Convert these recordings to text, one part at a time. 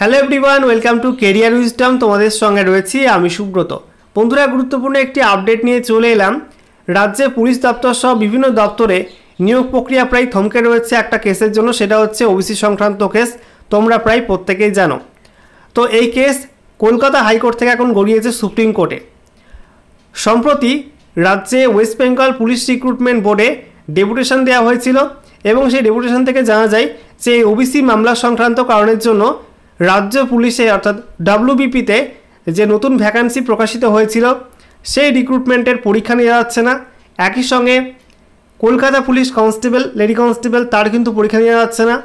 hello everyone welcome to career wisdom তোমাদের সঙ্গে রয়েছি আমি সুব্রত বন্ধুরা গুরুত্বপূর্ণ একটি আপডেট নিয়ে চলে এলাম রাজ্যে পুলিশ দপ্তর সহ বিভিন্ন দপ্তরে নিয়োগ প্রক্রিয়া প্রায় থমকে রয়েছে একটা কেসের জন্য সেটা হচ্ছে ওবিসি সংক্রান্ত কেস তোমরা প্রায় প্রত্যেকেই জানো তো এই কেস কলকাতা হাইকোর্ট থেকে এখন গড়িয়েছে সুপ্রিম কোর্টে সম্প্রতি রাজ্যে ওয়েস্ট বেঙ্গল পুলিশ রিক্রুটমেন্ট বোর্ডে ডেপুটেশন দেওয়া হয়েছিল এবং সেই ডেপুটেশন থেকে জানা যায় যে ওবিসি মামলা সংক্রান্ত কারণের জন্য রাজ্য পুলিশে অর্থাৎ ডাব্লিউবিপিতে যে নতুন ভ্যাকান্সি প্রকাশিত হয়েছিল সেই রিক্রুটমেন্টের পরীক্ষা নেওয়া যাচ্ছে না একই সঙ্গে Kolkata police constable lady constable তার কিন্তু পরীক্ষা নেওয়া যাচ্ছে না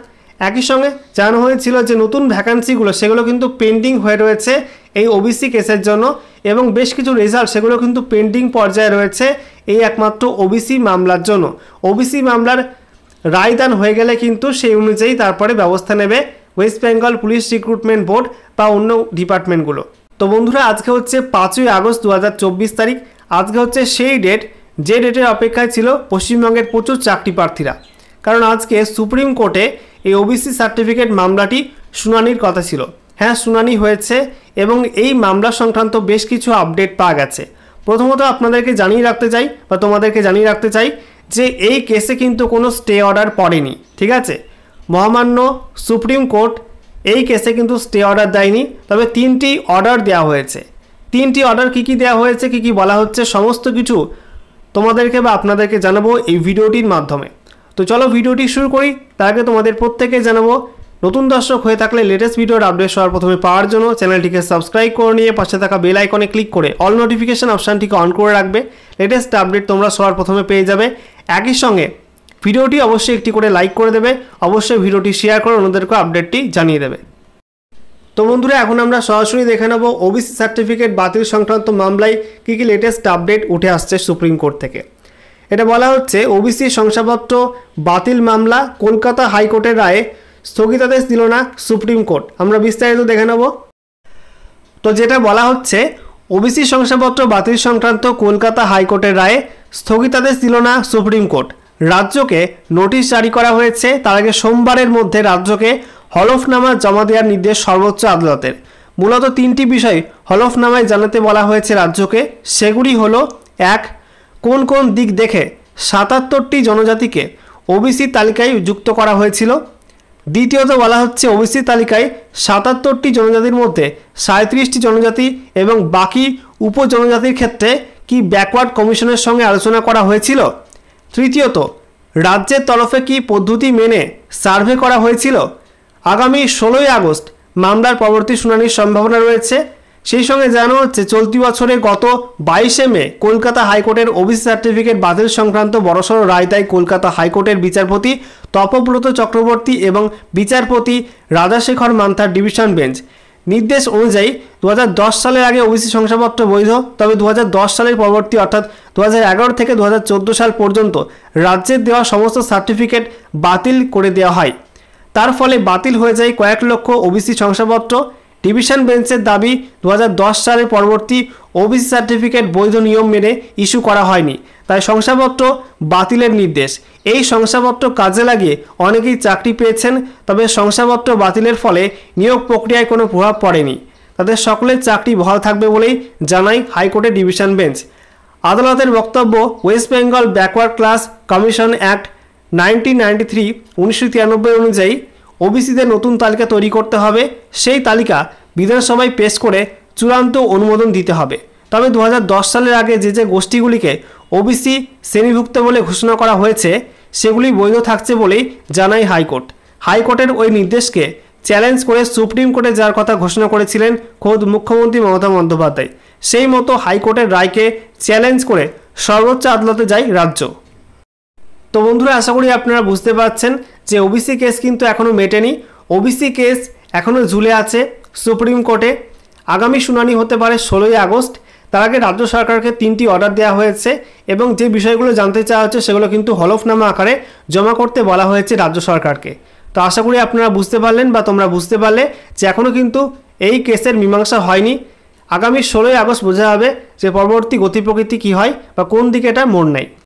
একই সঙ্গে জানা হয়েছিল যে নতুন ভ্যাকান্সিগুলো সেগুলো কিন্তু পেন্ডিং হয়ে রয়েছে এই ওবিসি কেসের জন্য এবং বেশ কিছু রেজাল্ট সেগুলো কিন্তু পেন্ডিং পর্যায়ে রয়েছে এই একমাত্র ওবিসি মামলার জন্য ওবিসি মামলার রায়দান হয়ে গেলে কিন্তু সেই অনুযায়ী তারপরে ব্যবস্থা নেবে West Bengal police recruitment board বা অন্য ডিপার্টমেন্টগুলো তো বন্ধুরা আজকে হচ্ছে পাঁচই আগস্ট দু তারিখ আজকে হচ্ছে সেই ডেট যে ডেটের অপেক্ষায় ছিল পশ্চিমবঙ্গের প্রচুর চাকরি প্রার্থীরা কারণ আজকে সুপ্রিম কোর্টে এই ওবিসি সার্টিফিকেট মামলাটি শুনানির কথা ছিল হ্যাঁ শুনানি হয়েছে এবং এই মামলা সংক্রান্ত বেশ কিছু আপডেট পাওয়া গেছে প্রথমত আপনাদেরকে জানিয়ে রাখতে চাই বা তোমাদেরকে জানিয়ে রাখতে চাই যে এই কেসে কিন্তু কোনো স্টে অর্ডার পড়েনি ঠিক আছে মহামান্য সুপ্রিম কোর্ট এই কেসে কিন্তু স্টে অর্ডার দেয়নি তবে তিনটি অর্ডার দেওয়া হয়েছে তিনটি অর্ডার কি কি দেওয়া হয়েছে কি কি বলা হচ্ছে সমস্ত কিছু তোমাদেরকে বা আপনাদেরকে জানাবো এই ভিডিওটির মাধ্যমে তো চলো ভিডিওটি শুরু করি তার আগে তোমাদের প্রত্যেকে জানাবো নতুন দর্শক হয়ে থাকলে লেটেস্ট ভিডিওর আপডেট সবার প্রথমে পাওয়ার জন্য চ্যানেলটিকে সাবস্ক্রাইব করে নিয়ে পাশে থাকা বেল আইকনে ক্লিক করে অল নোটিফিকেশান অপশানটিকে অন করে রাখবে লেটেস্ট আপডেট তোমরা সবার প্রথমে পেয়ে যাবে একই সঙ্গে ভিডিওটি অবশ্যই একটি করে লাইক করে দেবে অবশ্যই ভিডিওটি শেয়ার করে অন্যদেরকে আপডেটটি জানিয়ে দেবে তো বন্ধুরা এখন আমরা সরাসরি দেখে নেব ওবিসি সার্টিফিকেট বাতিল সংক্রান্ত মামলায় কী কী লেটেস্ট আপডেট উঠে আসছে সুপ্রিম কোর্ট থেকে এটা বলা হচ্ছে ওবিসি শংসাপত্র বাতিল মামলা কলকাতা হাইকোর্টের রায়ে স্থগিতাদেশ দিল না সুপ্রিম কোর্ট আমরা বিস্তারিত দেখে নেব তো যেটা বলা হচ্ছে ওবিসি শংসাপত্র বাতিল সংক্রান্ত কলকাতা হাইকোর্টের রায়ে স্থগিতাদেশ দিল না সুপ্রিম কোর্ট রাজ্যকে নোটিশ জারি করা হয়েছে তার আগে সোমবারের মধ্যে রাজ্যকে হলফনামা জমা দেওয়ার নির্দেশ সর্বোচ্চ আদালতের মূলত তিনটি বিষয় হলফনামায় জানাতে বলা হয়েছে রাজ্যকে সেগুলি হল এক কোন কোন দিক দেখে সাতাত্তরটি জনজাতিকে ওবিসি তালিকায় যুক্ত করা হয়েছিল দ্বিতীয়ত বলা হচ্ছে ওবিসি তালিকায় সাতাত্তরটি জনজাতির মধ্যে সাঁত্রিশটি জনজাতি এবং বাকি উপজনজাতির ক্ষেত্রে কি ব্যাকওয়ার্ড কমিশনের সঙ্গে আলোচনা করা হয়েছিল তৃতীয়ত রাজ্যের তরফে কি পদ্ধতি মেনে সার্ভে করা হয়েছিল আগামী ষোলোই আগস্ট মামলার পরবর্তী শুনানির সম্ভাবনা রয়েছে সেই সঙ্গে জানা হচ্ছে চলতি বছরে গত বাইশে মে কলকাতা হাইকোর্টের ওবিসি সার্টিফিকেট বাতিল সংক্রান্ত বড়সড় রায় দেয় কলকাতা হাইকোর্টের বিচারপতি তপব্রত চক্রবর্তী এবং বিচারপতি রাজাশেখর মান্থার ডিভিশন বেঞ্চ নির্দেশ অনুযায়ী দু সালের আগে ওবিসি শংসাপত্র বৈধ তবে দু সালের পরবর্তী অর্থাৎ দু থেকে দু সাল পর্যন্ত রাজ্যের দেওয়া সমস্ত সার্টিফিকেট বাতিল করে দেওয়া হয় তার ফলে বাতিল হয়ে যায় কয়েক লক্ষ ওবিসি শংসাপত্র ডিভিশন বেঞ্চের দাবি দু সালের পরবর্তী ওবিসি সার্টিফিকেট বৈধ নিয়ম মেনে ইস্যু করা হয়নি তাই শংসাপত্র বাতিলের নির্দেশ এই শংসাপত্র কাজে লাগিয়ে অনেকেই চাকরি পেয়েছেন তবে শংসাপত্র বাতিলের ফলে নিয়োগ প্রক্রিয়ায় কোনো প্রভাব পড়েনি তাদের সকলের চাকরি বহাল থাকবে বলেই জানায় হাইকোর্টের ডিভিশন বেঞ্চ আদালতের বক্তব্য West Bengal backward class commission act nineteen ninety three অনুযায়ী ওবিসিদের নতুন তালিকা তৈরি করতে হবে সেই তালিকা বিধানসভায় পেশ করে চূড়ান্ত অনুমোদন দিতে হবে তবে দু সালের আগে যে যে গোষ্ঠীগুলিকে ওবিসি শ্রেণীভুক্ত বলে ঘোষণা করা হয়েছে সেগুলি বৈধ থাকছে বলেই জানাই হাইকোর্ট হাইকোর্টের ওই নির্দেশকে চ্যালেঞ্জ করে সুপ্রিম কোর্টে যার কথা ঘোষণা করেছিলেন খোদ মুখ্যমন্ত্রী মমতা বন্দ্যোপাধ্যায় সেই মতো হাইকোর্টের রায়কে চ্যালেঞ্জ করে সর্বোচ্চ আদালতে যায় রাজ্য তো বন্ধুরা আশা করি আপনারা বুঝতে পারছেন যে ওবিসি কেস কিন্তু এখনও মেটেনি ওবিসি কেস এখনও ঝুলে আছে সুপ্রিম কোর্টে আগামী শুনানি হতে পারে ষোলোই আগস্ট তার আগে রাজ্য সরকারকে তিনটি অর্ডার দেওয়া হয়েছে এবং যে বিষয়গুলো জানতে চাওয়া হচ্ছে সেগুলো কিন্তু হলফনামা আকারে জমা করতে বলা হয়েছে রাজ্য সরকারকে তো আশা করি আপনারা বুঝতে পারলেন বা তোমরা বুঝতে পারলে যে এখনও কিন্তু এই কেসের মীমাংসা হয়নি আগামী ষোলোই আগস্ট বোঝা হবে যে পরবর্তী গতি প্রকৃতি কী হয় বা কোন দিকে এটা মোড় নেয়